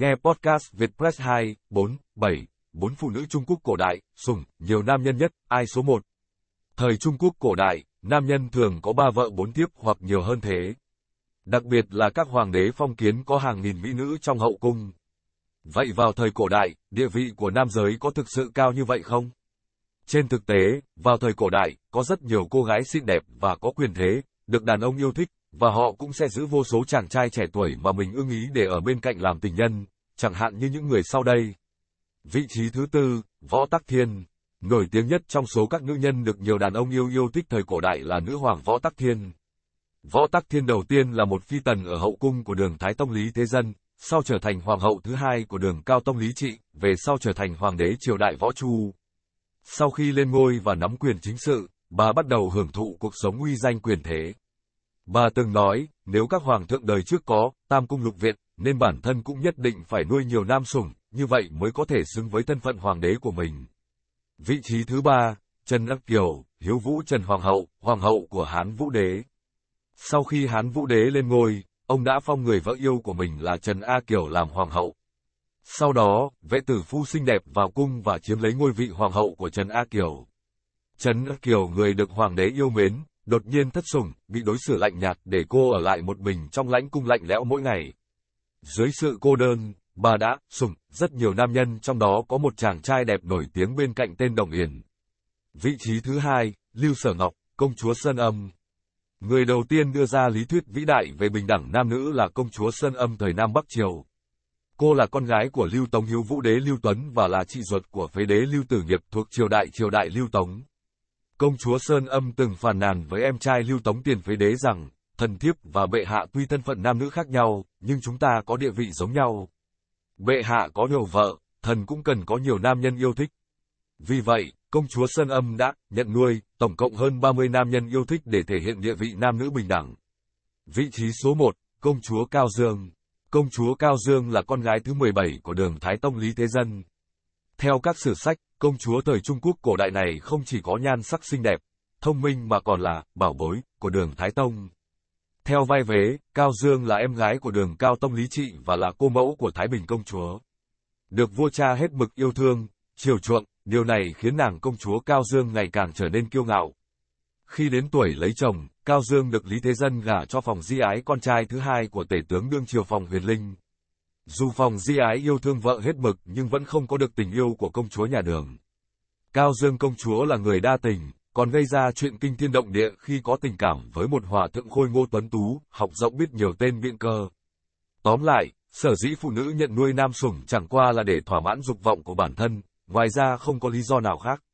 Nghe podcast Vietpress 2, 4, 7, 4 phụ nữ Trung Quốc cổ đại, sùng, nhiều nam nhân nhất, ai số 1. Thời Trung Quốc cổ đại, nam nhân thường có ba vợ bốn tiếp hoặc nhiều hơn thế. Đặc biệt là các hoàng đế phong kiến có hàng nghìn mỹ nữ trong hậu cung. Vậy vào thời cổ đại, địa vị của nam giới có thực sự cao như vậy không? Trên thực tế, vào thời cổ đại, có rất nhiều cô gái xinh đẹp và có quyền thế, được đàn ông yêu thích, và họ cũng sẽ giữ vô số chàng trai trẻ tuổi mà mình ưng ý để ở bên cạnh làm tình nhân, chẳng hạn như những người sau đây. Vị trí thứ tư, Võ Tắc Thiên. Nổi tiếng nhất trong số các nữ nhân được nhiều đàn ông yêu yêu thích thời cổ đại là nữ hoàng Võ Tắc Thiên. Võ Tắc Thiên đầu tiên là một phi tần ở hậu cung của đường Thái Tông Lý Thế Dân, sau trở thành hoàng hậu thứ hai của đường Cao Tông Lý Trị, về sau trở thành hoàng đế triều đại Võ Chu. Sau khi lên ngôi và nắm quyền chính sự, bà bắt đầu hưởng thụ cuộc sống uy danh quyền thế. Bà từng nói, nếu các hoàng thượng đời trước có, tam cung lục viện, nên bản thân cũng nhất định phải nuôi nhiều nam sủng, như vậy mới có thể xứng với thân phận hoàng đế của mình. Vị trí thứ ba, Trần Đắc Kiều, Hiếu Vũ Trần Hoàng hậu, hoàng hậu của Hán Vũ Đế. Sau khi Hán Vũ Đế lên ngôi, ông đã phong người vợ yêu của mình là Trần A Kiều làm hoàng hậu. Sau đó, vệ tử phu xinh đẹp vào cung và chiếm lấy ngôi vị hoàng hậu của Trần A Kiều. Trần A Kiều người được hoàng đế yêu mến, đột nhiên thất sủng, bị đối xử lạnh nhạt để cô ở lại một mình trong lãnh cung lạnh lẽo mỗi ngày. Dưới sự cô đơn, bà đã sủng rất nhiều nam nhân trong đó có một chàng trai đẹp nổi tiếng bên cạnh tên Đồng Yển. Vị trí thứ hai, Lưu Sở Ngọc, công chúa Sơn Âm. Người đầu tiên đưa ra lý thuyết vĩ đại về bình đẳng nam nữ là công chúa Sơn Âm thời Nam Bắc Triều. Cô là con gái của Lưu Tống Hiếu Vũ Đế Lưu Tuấn và là chị ruột của phế đế Lưu Tử Nghiệp thuộc triều đại triều đại Lưu Tống công chúa Sơn Âm từng phàn nàn với em trai Lưu Tống Tiền Phế Đế rằng, thần thiếp và bệ hạ tuy thân phận nam nữ khác nhau, nhưng chúng ta có địa vị giống nhau. Bệ hạ có nhiều vợ, thần cũng cần có nhiều nam nhân yêu thích. Vì vậy, công chúa Sơn Âm đã nhận nuôi tổng cộng hơn 30 nam nhân yêu thích để thể hiện địa vị nam nữ bình đẳng. Vị trí số 1, công chúa Cao Dương. Công chúa Cao Dương là con gái thứ 17 của đường Thái Tông Lý Thế Dân. Theo các sử sách, Công chúa thời Trung Quốc cổ đại này không chỉ có nhan sắc xinh đẹp, thông minh mà còn là bảo bối của đường Thái Tông. Theo vai vế, Cao Dương là em gái của đường Cao Tông Lý Trị và là cô mẫu của Thái Bình công chúa. Được vua cha hết mực yêu thương, chiều chuộng, điều này khiến nàng công chúa Cao Dương ngày càng trở nên kiêu ngạo. Khi đến tuổi lấy chồng, Cao Dương được Lý Thế Dân gả cho phòng di ái con trai thứ hai của tể tướng đương triều phòng huyền linh. Dù phòng di ái yêu thương vợ hết mực nhưng vẫn không có được tình yêu của công chúa nhà đường. Cao Dương công chúa là người đa tình, còn gây ra chuyện kinh thiên động địa khi có tình cảm với một hòa thượng khôi ngô tuấn tú, học rộng biết nhiều tên biện cơ. Tóm lại, sở dĩ phụ nữ nhận nuôi nam sủng chẳng qua là để thỏa mãn dục vọng của bản thân, ngoài ra không có lý do nào khác.